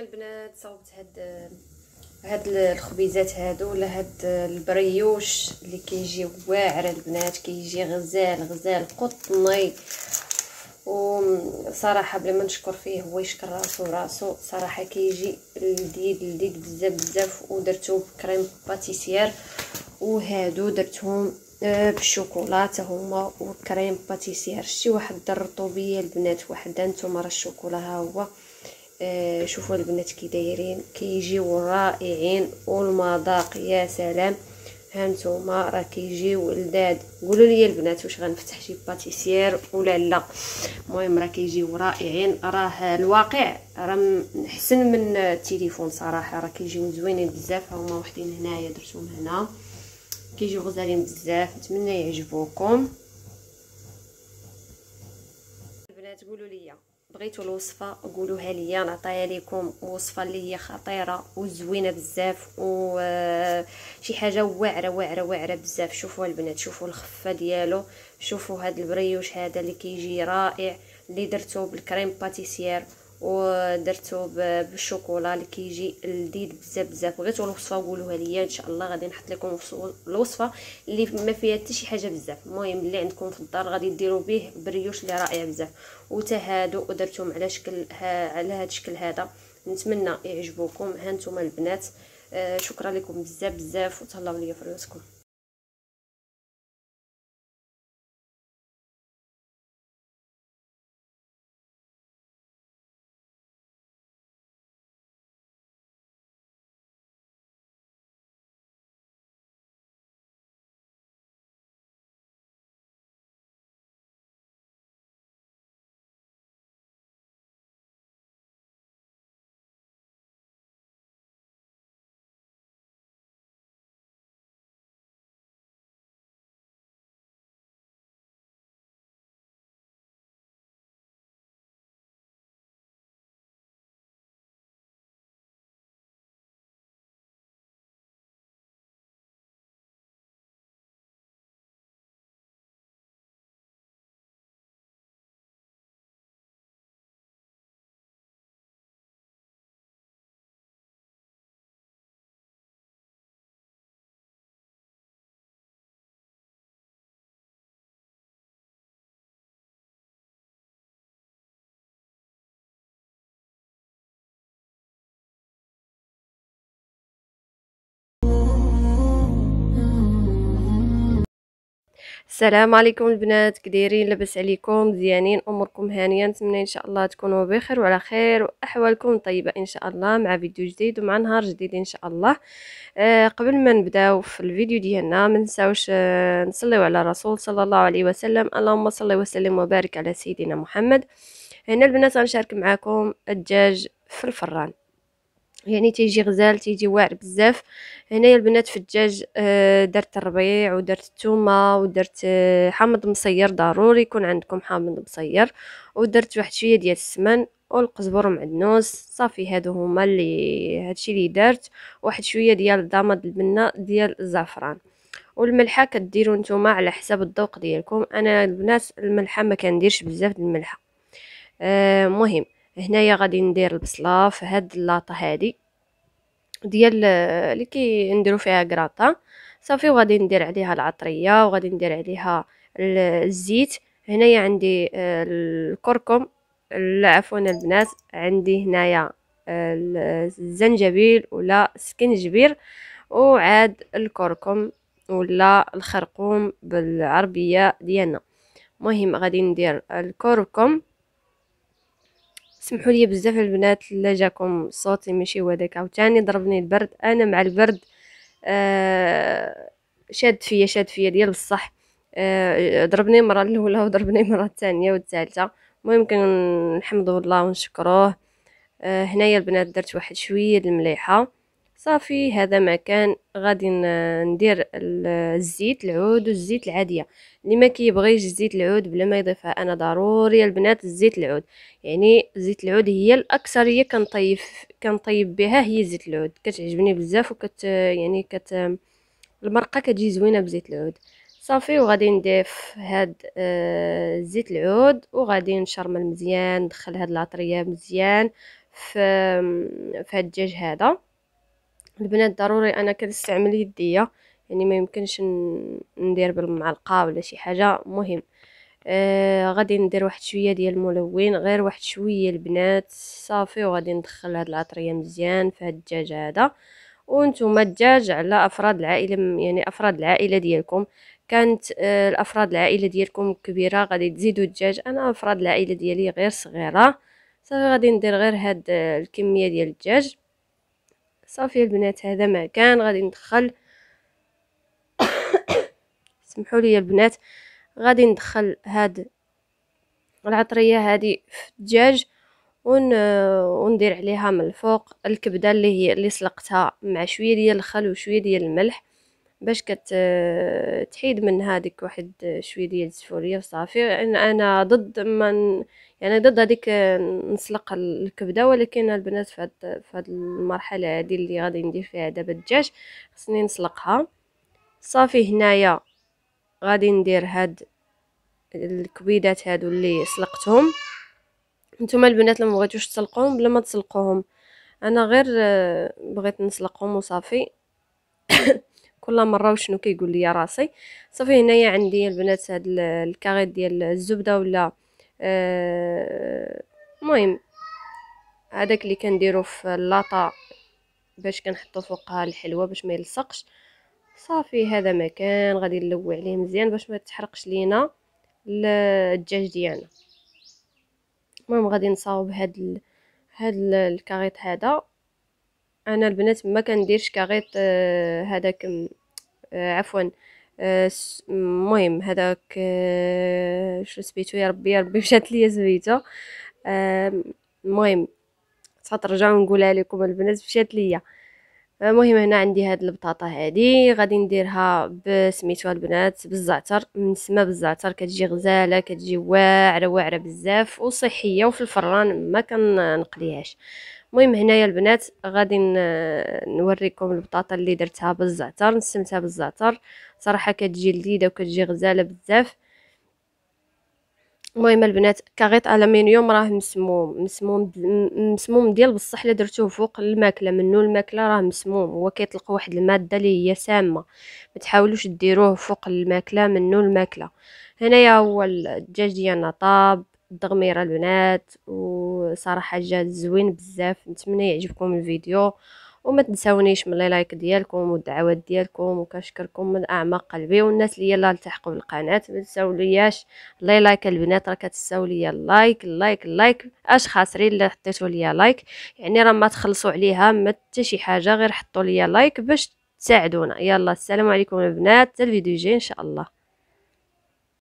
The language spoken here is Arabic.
البنات صاوبت هاد هاد الخبيزات هادو ولا هاد البريوش اللي كيجي واعر البنات كيجي غزال غزال قطني وصراحه بلا ما نشكر فيه هو يشكر راسو راسو صراحه كيجي لذيذ لذيذ بزاف بزاف ودرتو بكريم باتيسير وهادو درتهم آه، بالشوكولاته هما وكريم باتيسير شي واحد الرطوبيه البنات وحده نتوما راه الشوكولا ها هو آه شوفوا البنات كي دايرين كيجيو رائعين والمذاق يا سلام هانتوما راه كيجيو لذاد قولوا لي البنات واش غنفتح شي باتيسير ولا لا المهم راه كيجيو رائعين راه الواقع راه احسن من التليفون صراحه راه كيجيو زوينين بزاف هما وحدين هنايا درتهم هنا كيجيو غزالين بزاف نتمنى يعجبوكم البنات قولوا لي بغيتو الوصفه قولوها ليا نعطيها لكم وصفه اللي هي خطيره وزوينه بزاف و آه، شي حاجه واعره واعره واعره بزاف شوفوا البنات شوفوا الخفه ديالو شوفوا هذا البريوش هذا اللي كيجي رائع اللي درتو بالكريم باتيسير ودرتو بالشوكولا اللي كيجي لذيذ بزاف بزاف بغيتو الوصفه قولوها ليا ان شاء الله غادي نحط لكم الوصفه اللي ما فيها حتى شي حاجه بزاف المهم اللي عندكم في الدار غادي ديروا به بريوش اللي رائع بزاف وتهادو هادو ودرتهم على شكل ها على هذا الشكل هذا نتمنى يعجبوكم ها البنات آه شكرا لكم بزاف بزاف وتهلاو ليا في راسكم السلام عليكم البنات كديرين لبس عليكم مزيانين اموركم هانيه نتمنى ان شاء الله تكونوا بخير وعلى خير واحوالكم طيبه ان شاء الله مع فيديو جديد ومع نهار جديد ان شاء الله آه قبل ما نبداو في الفيديو ديالنا ما نساوش آه نصليو على الرسول صلى الله عليه وسلم اللهم صل وسلم وبارك على سيدنا محمد هنا البنات غنشارك معكم الدجاج في الفران يعني تيجي غزال تيجي واعر بزاف هنايا البنات في الدجاج آه، درت الربيع ودرت الثومه ودرت آه، حامض مصير ضروري يكون عندكم حامض مصير ودرت واحد شويه ديال السمن والقزبر ومعدنوس صافي هادو هما اللي هادشي اللي درت واحد شويه ديال الضماد البنه ديال الزعفران والملحه كديروا نتوما على حساب الذوق ديالكم انا البنات الملحه ما كنديرش بزاف د الملحه آه مهم هنايا غادي ندير البصله في هاد اللاطه هادي ديال آه، اللي نديرو فيها كراطا صافي وغادي ندير عليها العطريه وغادي ندير عليها الزيت هنايا عندي آه، الكركم عفوا البنات عندي هنايا آه، الزنجبيل ولا سكنجبير وعاد الكركم ولا الخرقوم بالعربيه ديالنا مهم غادي ندير الكركم سمحوا لي بزاف البنات لا جاكم صوتي ماشي هو داك عاوتاني ضربني البرد انا مع البرد آه شاد فيا شاد فيا ديال بصح آه ضربني مره الاولى وضربني مره الثانيه والثالثه المهم كنحمدوا الله ونشكروه آه هنايا البنات درت واحد شويه المليحه صافي هذا مكان غادي ندير الزيت العود والزيت العاديه اللي ما كيبغيش الزيت العود بلا ما يضيفها انا ضروري البنات الزيت العود يعني زيت العود هي الاكثريه كنطيب كنطيب بها هي زيت العود كتعجبني بزاف وكت يعني كت المرقه كتجي زوينه بزيت العود صافي وغادي نضيف هاد آه، زيت العود وغادي نشرمل مزيان ندخل هاد العطريه مزيان ف في هاد الدجاج هذا البنات ضروري انا كنستعمل يديا يعني ما يمكنش ندير بالمعلقه ولا شي حاجه مهم آه غادي ندير واحد شويه ديال الملون غير واحد شويه البنات صافي وغادي ندخل هاد العطريه مزيان في هاد الدجاج هذا وانتم الدجاج على افراد العائله يعني افراد العائله ديالكم كانت آه الافراد العائله ديالكم كبيره غادي تزيدوا الدجاج انا افراد العائله ديالي غير صغيره صافي غادي ندير غير هاد آه، الكميه ديال الدجاج صافي البنات هذا ما كان غادي ندخل سمحوا لي البنات غادي ندخل هاد العطريه هذه في الدجاج ون... وندير عليها من الفوق الكبده اللي هي اللي سلقتها مع شويه ديال الخل وشويه ديال الملح باش كت تحيد من هذيك واحد شويه ديال الزفوريه وصافي يعني انا ضد من يعني ضد هذيك نسلق الكبده ولكن البنات في هاد في هاد المرحله هذه اللي غادي ندير فيها دابا الدجاج خصني نسلقها صافي هنايا غادي ندير هاد الكبيدات هادو اللي سلقتهم نتوما البنات لما بغيتوش تسلقوهم بلا ما تسلقوهم انا غير بغيت نسلقهم وصافي كل مره وشنو كيقول لي راسي صافي هنايا عندي البنات هاد الكاغيط ديال الزبده ولا آه، المهم هذاك اللي كنديرو في اللاطا باش كنحطو فوقها الحلوى باش ما يلصقش صافي هذا مكان غادي نلوي عليه مزيان باش ما تحرقش لينا الدجاج ديالنا المهم غادي نصاوب هاد هاد الكاغيط هذا انا البنات ما كنديرش كغيط آه، هذاك آه، عفوا آه، المهم هذاك شو سميتو يا ربي يا ربي مشات ليا زويته المهم ترجعوا نقولها لكم البنات مشات ليا المهم هنا عندي هاد البطاطا هادي غادي نديرها بسميتو البنات بالزعتر من سما بالزعتر كتجي غزاله كتجي واعره واعره بزاف وصحيه وفي الفران ما كنقليهاش المهم هنايا البنات غادي نوريكم البطاطا اللي درتها بالزعتر نسمتها بالزعتر صراحه كتجي لذيذه وكتجي غزاله بزاف المهم البنات كغيط الومنيوم راه مسموم مسموم مسموم ديال بصح الا درتوه فوق الماكله منو الماكله راه مسموم هو كيطلق واحد الماده اللي هي سامه ما تحاولوش ديروه فوق الماكله منو الماكله هنايا هو الدجاج ديالنا طاب الدغميره البنات وصراحه جا زوين بزاف نتمنى يعجبكم الفيديو وما تنساونيش من لايك ديالكم والدعوات ديالكم وكنشكركم من اعماق قلبي والناس اللي يلاه التحقوا بالقناه ما تنساولياش لي لايك البنات راه كتساو ليا اللايك اللايك اللايك اش خاسرين اللي حطيتوا ليا لايك يعني راه ما تخلصوا عليها ما حتى شي حاجه غير حطوا ليا لايك باش تساعدونا يلا السلام عليكم البنات الفيديو الجاي ان شاء الله